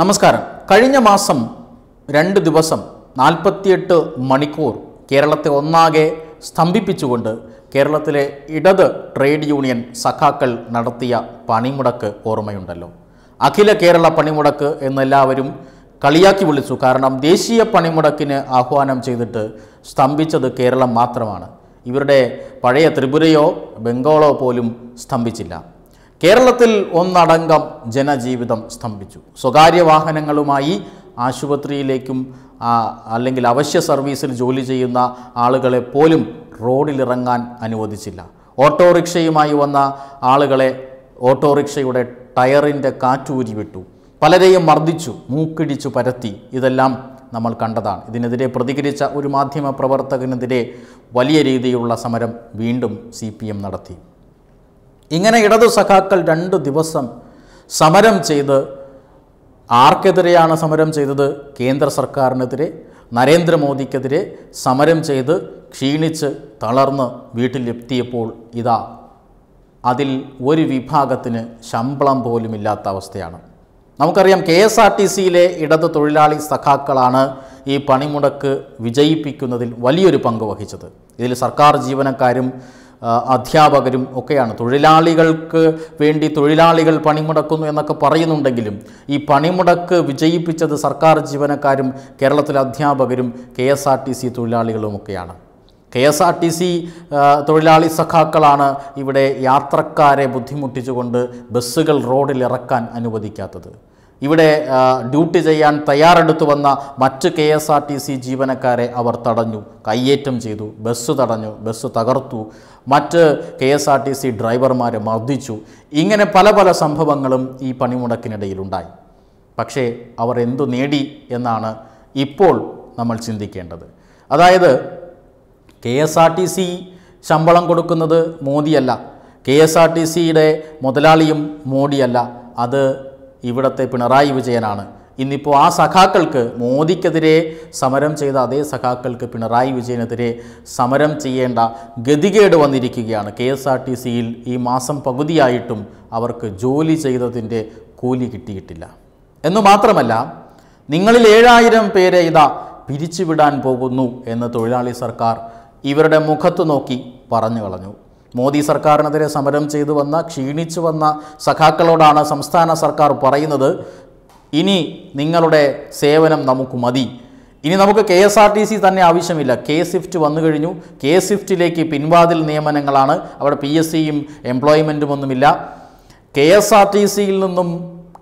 നമസ്കാരം കഴിഞ്ഞ മാസം രണ്ട് ദിവസം നാൽപ്പത്തിയെട്ട് മണിക്കൂർ കേരളത്തെ ഒന്നാകെ സ്തംഭിപ്പിച്ചുകൊണ്ട് കേരളത്തിലെ ഇടത് ട്രേഡ് യൂണിയൻ സഖാക്കൾ നടത്തിയ പണിമുടക്ക് ഓർമ്മയുണ്ടല്ലോ അഖില കേരള പണിമുടക്ക് എന്നെല്ലാവരും കളിയാക്കി വിളിച്ചു കാരണം ദേശീയ പണിമുടക്കിന് ആഹ്വാനം ചെയ്തിട്ട് സ്തംഭിച്ചത് കേരളം മാത്രമാണ് ഇവരുടെ പഴയ ത്രിപുരയോ ബംഗാളോ പോലും സ്തംഭിച്ചില്ല കേരളത്തിൽ ഒന്നടങ്കം ജനജീവിതം സ്തംഭിച്ചു സ്വകാര്യ വാഹനങ്ങളുമായി ആശുപത്രിയിലേക്കും അല്ലെങ്കിൽ അവശ്യ സർവീസിൽ ജോലി ചെയ്യുന്ന ആളുകളെ പോലും റോഡിലിറങ്ങാൻ അനുവദിച്ചില്ല ഓട്ടോറിക്ഷയുമായി വന്ന ആളുകളെ ഓട്ടോറിക്ഷയുടെ ടയറിൻ്റെ കാറ്റൂരി വിട്ടു പലരെയും മർദ്ദിച്ചു മൂക്കിടിച്ചു പരത്തി ഇതെല്ലാം നമ്മൾ കണ്ടതാണ് ഇതിനെതിരെ പ്രതികരിച്ച ഒരു മാധ്യമ പ്രവർത്തകനെതിരെ വലിയ രീതിയിലുള്ള സമരം വീണ്ടും സി നടത്തി ഇങ്ങനെ ഇടതു സഖാക്കൾ രണ്ട് ദിവസം സമരം ചെയ്ത് ആർക്കെതിരെയാണ് സമരം ചെയ്തത് കേന്ദ്ര സർക്കാരിനെതിരെ നരേന്ദ്രമോദിക്കെതിരെ സമരം ചെയ്ത് ക്ഷീണിച്ച് തളർന്ന് വീട്ടിലെത്തിയപ്പോൾ ഇതാ അതിൽ ഒരു വിഭാഗത്തിന് ശമ്പളം പോലുമില്ലാത്ത അവസ്ഥയാണ് നമുക്കറിയാം കെ എസ് ആർ ടി സിയിലെ ഇടത് തൊഴിലാളി സഖാക്കളാണ് ഈ പണിമുടക്ക് വിജയിപ്പിക്കുന്നതിൽ വലിയൊരു പങ്ക് വഹിച്ചത് ഇതിൽ സർക്കാർ ജീവനക്കാരും അധ്യാപകരും ഒക്കെയാണ് തൊഴിലാളികൾക്ക് വേണ്ടി തൊഴിലാളികൾ പണിമുടക്കുന്നു എന്നൊക്കെ പറയുന്നുണ്ടെങ്കിലും ഈ പണിമുടക്ക് വിജയിപ്പിച്ചത് സർക്കാർ ജീവനക്കാരും കേരളത്തിലെ അധ്യാപകരും K S R T C തൊഴിലാളികളുമൊക്കെയാണ് K S R T C തൊഴിലാളി സഖാക്കളാണ് ഇവിടെ യാത്രക്കാരെ ബുദ്ധിമുട്ടിച്ചുകൊണ്ട് ബസ്സുകൾ റോഡിൽ ഇറക്കാൻ അനുവദിക്കാത്തത് ഇവിടെ ഡ്യൂട്ടി ചെയ്യാൻ തയ്യാറെടുത്തു വന്ന മറ്റ് K S R T C ജീവനക്കാരെ അവർ തടഞ്ഞു കയ്യേറ്റം ചെയ്തു ബസ് തടഞ്ഞു ബസ് തകർത്തു മറ്റ് K S R T C ഡ്രൈവർമാരെ മർദ്ദിച്ചു ഇങ്ങനെ പല പല സംഭവങ്ങളും ഈ പണിമുടക്കിനിടയിലുണ്ടായി പക്ഷേ അവർ എന്തു നേടി എന്നാണ് ഇപ്പോൾ നമ്മൾ ചിന്തിക്കേണ്ടത് അതായത് K S R T C ശമ്പളം കൊടുക്കുന്നത് മോദിയല്ല കെ എസ് ആർ ടി സിയുടെ മുതലാളിയും മോഡിയല്ല അത് ഇവിടത്തെ പിണറായി വിജയനാണ് ഇന്നിപ്പോൾ ആ സഖാക്കൾക്ക് മോദിക്കെതിരെ സമരം ചെയ്ത അതേ സഖാക്കൾക്ക് പിണറായി വിജയനെതിരെ സമരം ചെയ്യേണ്ട ഗതികേട് വന്നിരിക്കുകയാണ് കെ എസ് ആർ ടി സിയിൽ ഈ മാസം പകുതിയായിട്ടും അവർക്ക് ജോലി ചെയ്തതിൻ്റെ കൂലി കിട്ടിയിട്ടില്ല എന്നു മാത്രമല്ല നിങ്ങളിൽ ഏഴായിരം പേരെ ഇതാ പിരിച്ചുവിടാൻ പോകുന്നു എന്ന് തൊഴിലാളി സർക്കാർ ഇവരുടെ മുഖത്ത് നോക്കി പറഞ്ഞു കളഞ്ഞു മോദി സർക്കാരിനെതിരെ സമരം ചെയ്തു വന്ന ക്ഷീണിച്ചു വന്ന സഖാക്കളോടാണ് സംസ്ഥാന സർക്കാർ പറയുന്നത് ഇനി നിങ്ങളുടെ സേവനം നമുക്ക് മതി ഇനി നമുക്ക് K S R T C തന്നെ ആവശ്യമില്ല കെ സിഫ്റ്റ് വന്നു കഴിഞ്ഞു കെ സിഫ്റ്റിലേക്ക് പിൻവാതിൽ നിയമനങ്ങളാണ് അവിടെ പി എസ് സിയും എംപ്ലോയ്മെൻറ്റും ഒന്നുമില്ല കെ എസ് ആർ ടി സിയിൽ നിന്നും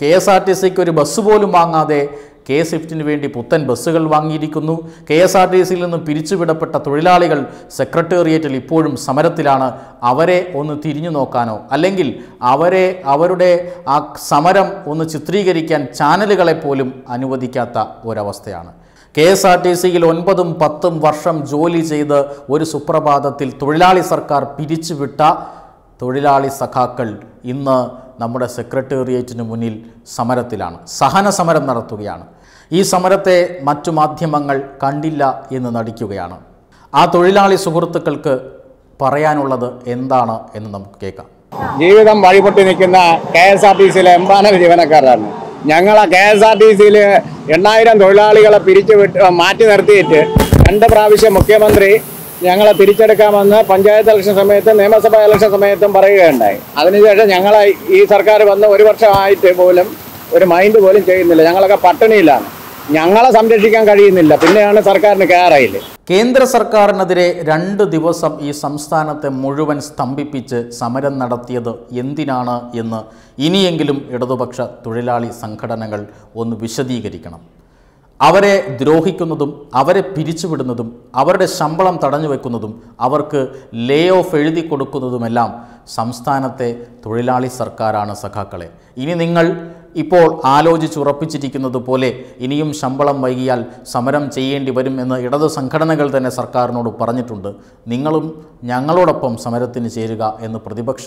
കെ എസ് ആർ ടി സിക്ക് ഒരു ബസ് പോലും വാങ്ങാതെ കെ സ്വിഫ്റ്റിന് വേണ്ടി പുത്തൻ ബസ്സുകൾ വാങ്ങിയിരിക്കുന്നു കെ എസ് ആർ ടി സിയിൽ നിന്നും പിരിച്ചുവിടപ്പെട്ട തൊഴിലാളികൾ സെക്രട്ടേറിയറ്റിൽ ഇപ്പോഴും സമരത്തിലാണ് അവരെ ഒന്ന് തിരിഞ്ഞു നോക്കാനോ അല്ലെങ്കിൽ അവരെ അവരുടെ ആ സമരം ഒന്ന് ചിത്രീകരിക്കാൻ ചാനലുകളെ പോലും അനുവദിക്കാത്ത ഒരവസ്ഥയാണ് കെ എസ് ആർ ടി സിയിൽ ഒൻപതും പത്തും വർഷം ജോലി ചെയ്ത് ഒരു സുപ്രഭാതത്തിൽ തൊഴിലാളി സർക്കാർ പിരിച്ചുവിട്ട തൊഴിലാളി സഖാക്കൾ ഇന്ന് നമ്മുടെ സെക്രട്ടേറിയറ്റിന് മുന്നിൽ സമരത്തിലാണ് സഹന സമരം നടത്തുകയാണ് ഈ സമരത്തെ മറ്റു മാധ്യമങ്ങൾ കണ്ടില്ല എന്ന് നടിക്കുകയാണ് ആ തൊഴിലാളി സുഹൃത്തുക്കൾക്ക് പറയാനുള്ളത് എന്താണ് എന്ന് നമുക്ക് കേൾക്കാം ജീവിതം വഴിപൊട്ടി നിൽക്കുന്ന കെ എസ് ആർ ടി സിയിലെ എമ്പാനൽ ജീവനക്കാരാണ് ഞങ്ങൾ കെ എസ് ആർ ടി സിയിൽ എണ്ണായിരം തൊഴിലാളികളെ പിരിച്ചു വിട്ട് മാറ്റി നിർത്തിയിട്ട് രണ്ട് പ്രാവശ്യം മുഖ്യമന്ത്രി ഞങ്ങളെ തിരിച്ചെടുക്കാമെന്ന് പഞ്ചായത്ത് ഇലക്ഷൻ സമയത്തും നിയമസഭാ ഇലക്ഷൻ സമയത്തും പറയുകയുണ്ടായി അതിനുശേഷം ഞങ്ങളെ ഈ സർക്കാർ വന്ന് ഒരു വർഷമായിട്ട് പോലും ഒരു മൈൻഡ് പോലും ചെയ്യുന്നില്ല ഞങ്ങളൊക്കെ പട്ടിണിയിലാണ് ഞങ്ങളെ സംരക്ഷിക്കാൻ കഴിയുന്നില്ല പിന്നെയാണ് സർക്കാരിന് കയറായില്ല കേന്ദ്ര സർക്കാരിനെതിരെ രണ്ട് ദിവസം ഈ സംസ്ഥാനത്തെ മുഴുവൻ സ്തംഭിപ്പിച്ച് സമരം നടത്തിയത് എന്തിനാണ് എന്ന് ഇനിയെങ്കിലും ഇടതുപക്ഷ തൊഴിലാളി സംഘടനകൾ ഒന്ന് വിശദീകരിക്കണം അവരെ ദ്രോഹിക്കുന്നതും അവരെ പിരിച്ചുവിടുന്നതും അവരുടെ ശമ്പളം തടഞ്ഞു വെക്കുന്നതും അവർക്ക് ലേ ഓഫ് എഴുതി കൊടുക്കുന്നതുമെല്ലാം സംസ്ഥാനത്തെ തൊഴിലാളി സർക്കാരാണ് സഖാക്കളെ ഇനി നിങ്ങൾ ഇപ്പോൾ ആലോചിച്ചുറപ്പിച്ചിരിക്കുന്നത് പോലെ ഇനിയും ശമ്പളം വൈകിയാൽ സമരം ചെയ്യേണ്ടി വരും എന്ന് ഇടത് സംഘടനകൾ തന്നെ സർക്കാരിനോട് പറഞ്ഞിട്ടുണ്ട് നിങ്ങളും ഞങ്ങളോടൊപ്പം സമരത്തിന് ചേരുക എന്ന് പ്രതിപക്ഷ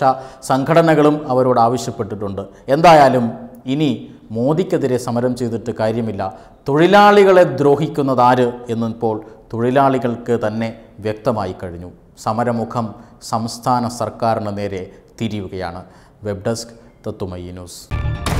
സംഘടനകളും അവരോട് ആവശ്യപ്പെട്ടിട്ടുണ്ട് എന്തായാലും ഇനി മോദിക്കെതിരെ സമരം ചെയ്തിട്ട് കാര്യമില്ല തൊഴിലാളികളെ ദ്രോഹിക്കുന്നതാര് എന്നിപ്പോൾ തൊഴിലാളികൾക്ക് തന്നെ വ്യക്തമായി കഴിഞ്ഞു സമരമുഖം സംസ്ഥാന സർക്കാരിന് നേരെ തിരിയുകയാണ് വെബ് ഡെസ്ക് തത്തുമയി ന്യൂസ്